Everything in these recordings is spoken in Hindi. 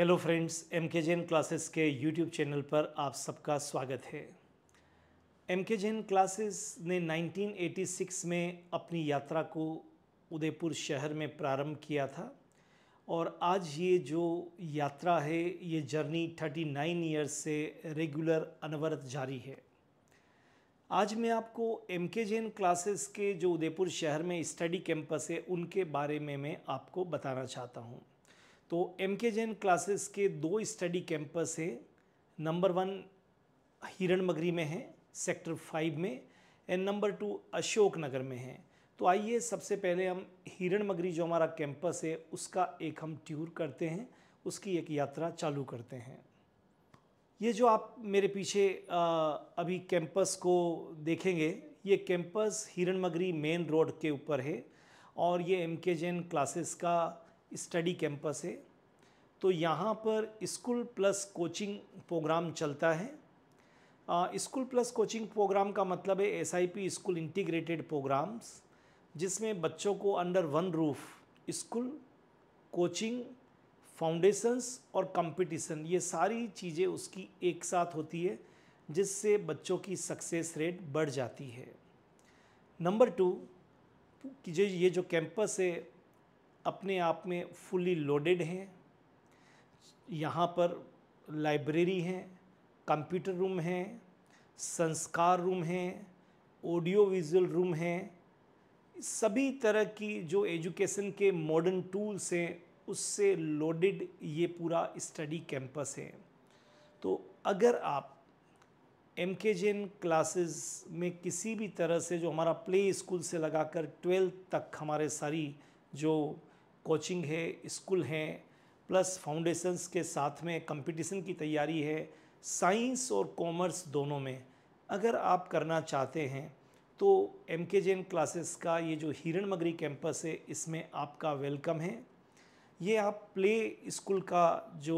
hello friends M K Jain classes के यूट्यूब चैनल पर आप सबका स्वागत है एम के जैन क्लासेस ने 1986 में अपनी यात्रा को उदयपुर शहर में प्रारंभ किया था और आज ये जो यात्रा है ये जर्नी 39 ईयर्स से रेगुलर अनवरत जारी है आज मैं आपको एम के जैन क्लासेस के जो उदयपुर शहर में स्टडी कैंपस है उनके बारे में मैं आपको बताना चाहता हूँ तो एम के जैन क्लासेस के दो स्टडी कैंपस हैं नंबर वन हिरण मगरी में है सेक्टर फाइव में and number two Ashok Nagar में है तो आइए सबसे पहले हम हिरण मगरी जो हमारा कैंपस है उसका एक हम ट्यूर करते हैं उसकी एक यात्रा चालू करते हैं ये जो आप मेरे पीछे अभी कैंपस को देखेंगे ये कैंपस हिरण मगरी मेन रोड के ऊपर है और ये एम के जैन क्लासेस का स्टडी कैंपस है तो यहाँ पर स्कूल प्लस कोचिंग प्रोग्राम चलता है स्कूल प्लस कोचिंग प्रोग्राम का मतलब है एस स्कूल इंटीग्रेटेड प्रोग्राम्स जिसमें बच्चों को under one roof school coaching foundations और कंपटीशन ये सारी चीज़ें उसकी एक साथ होती है जिससे बच्चों की सक्सेस रेट बढ़ जाती है नंबर टू कि जो ये जो कैंपस है अपने आप में फुली लोडेड हैं यहाँ पर लाइब्रेरी हैं कंप्यूटर रूम हैं संस्कार रूम हैं ऑडियो विजुअल रूम हैं सभी तरह की जो एजुकेशन के मॉडर्न टूल्स हैं उससे लोडेड ये पूरा स्टडी कैंपस है तो अगर आप M K J N classes में किसी भी तरह से जो हमारा प्ले स्कूल से लगाकर ट्वेल्थ तक हमारे सारी जो कोचिंग है स्कूल हैं प्लस फाउंडेशंस के साथ में कंपटीशन की तैयारी है साइंस और कॉमर्स दोनों में अगर आप करना चाहते हैं तो M K J N classes का ये जो हिरण मगरी कैंपस है इसमें आपका वेलकम है ये आप प्ले स्कूल का जो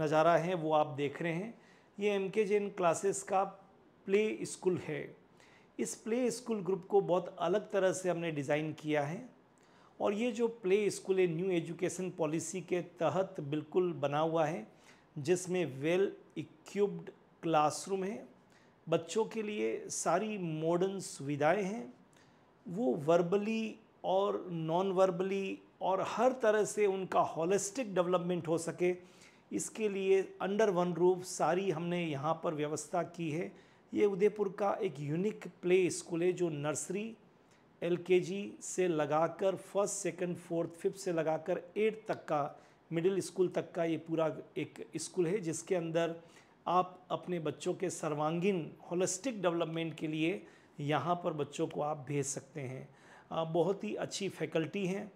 नज़ारा है वो आप देख रहे हैं ये M K J N classes का प्ले स्कूल है इस प्ले स्कूल ग्रुप को बहुत अलग तरह से हमने डिज़ाइन किया है और ये जो प्ले स्कूल है न्यू एजुकेशन पॉलिसी के तहत बिल्कुल बना हुआ है जिसमें वेल इक्विप्ड क्लासरूम है बच्चों के लिए सारी मॉडर्न सुविधाएं हैं वो वर्बली और नॉन वर्बली और हर तरह से उनका हॉलिस्टिक डेवलपमेंट हो सके इसके लिए अंडर वन रूफ सारी हमने यहाँ पर व्यवस्था की है ये उदयपुर का एक यूनिक प्ले स्कूल है जो नर्सरी एलकेजी से लगाकर फर्स्ट सेकंड फोर्थ फिफ्थ से लगाकर एट तक का मिडिल स्कूल तक का ये पूरा एक स्कूल है जिसके अंदर आप अपने बच्चों के सर्वांगीण होलिस्टिक डेवलपमेंट के लिए यहाँ पर बच्चों को आप भेज सकते हैं बहुत ही अच्छी फैकल्टी हैं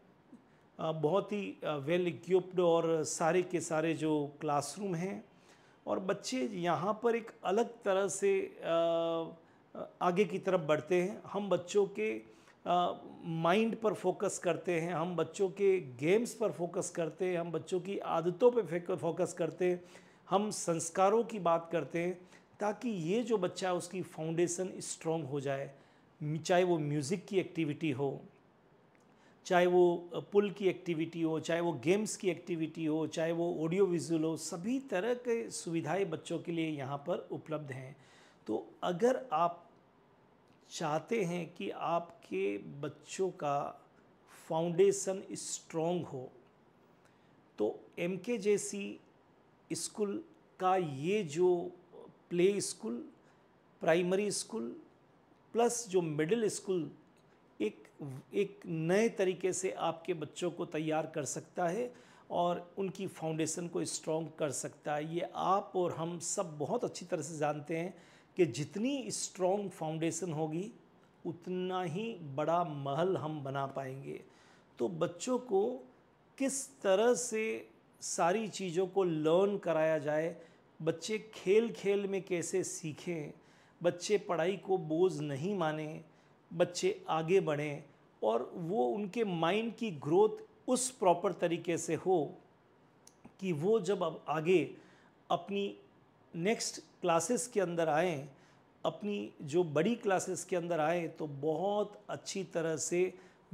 बहुत ही वेल इक्विप्ड और सारे के सारे जो क्लासरूम हैं और बच्चे यहाँ पर एक अलग तरह से आगे की तरफ बढ़ते हैं हम बच्चों के माइंड पर फोकस करते हैं हम बच्चों के गेम्स पर फोकस करते हैं हम बच्चों की आदतों पर फोकस करते हैं हम संस्कारों की बात करते हैं ताकि ये जो बच्चा है उसकी फाउंडेशन स्ट्रॉन्ग हो जाए चाहे वो म्यूज़िक की एक्टिविटी हो चाहे वो पुल की एक्टिविटी हो चाहे वो गेम्स की एक्टिविटी हो चाहे वो ऑडियो विजुअल हो सभी तरह के सुविधाएं बच्चों के लिए यहाँ पर उपलब्ध हैं तो अगर आप चाहते हैं कि आपके बच्चों का फाउंडेशन स्ट्रॉन्ग हो तो एम के जैसी स्कूल का ये जो play school primary school plus जो मिडिल स्कूल एक एक नए तरीके से आपके बच्चों को तैयार कर सकता है और उनकी फाउंडेशन को स्ट्रॉन्ग कर सकता है ये आप और हम सब बहुत अच्छी तरह से जानते हैं कि जितनी स्ट्रॉन्ग फाउंडेशन होगी उतना ही बड़ा महल हम बना पाएंगे तो बच्चों को किस तरह से सारी चीज़ों को लर्न कराया जाए बच्चे खेल खेल में कैसे सीखें बच्चे पढ़ाई को बोझ नहीं माने बच्चे आगे बढ़ें और वो उनके माइंड की ग्रोथ उस प्रॉपर तरीके से हो कि वो जब अब आगे अपनी नेक्स्ट क्लासेस के अंदर आएँ अपनी जो बड़ी क्लासेस के अंदर आएँ तो बहुत अच्छी तरह से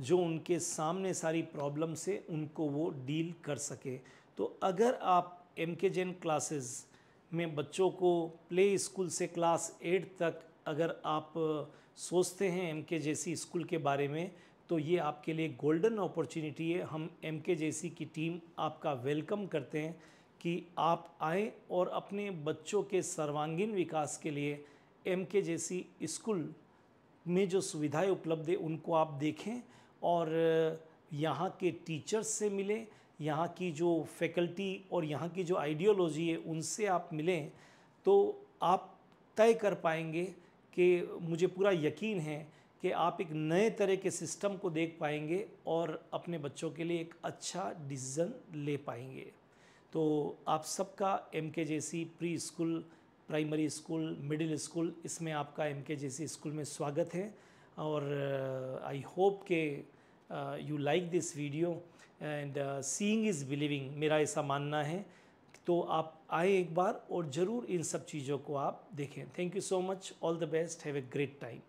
जो उनके सामने सारी प्रॉब्लम से उनको वो डील कर सके तो अगर आप एम के जेन क्लासेस में बच्चों को प्ले स्कूल से क्लास एट तक अगर आप सोचते हैं एम के जैसी स्कूल के बारे में तो ये आपके लिए गोल्डन अपॉर्चुनिटी है हम एम के जैसी की टीम आपका वेलकम करते हैं कि आप आए और अपने बच्चों के सर्वांगीण विकास के लिए एम के जैसी स्कूल में जो सुविधाएं उपलब्ध है उनको आप देखें और यहाँ के टीचर्स से मिलें यहाँ की जो फैकल्टी और यहाँ की जो आइडियोलॉजी है उनसे आप मिलें तो आप तय कर पाएंगे कि मुझे पूरा यकीन है कि आप एक नए तरह के सिस्टम को देख पाएंगे और अपने बच्चों के लिए एक अच्छा डिसीज़न ले पाएंगे तो आप सबका M K J C pre school primary school middle school इसमें आपका एम के जे सी स्कूल में स्वागत है और आई uh, होप के you like this video and seeing is believing मेरा ऐसा मानना है तो आप आए एक बार और ज़रूर इन सब चीज़ों को आप देखें thank you so much all the best have a great time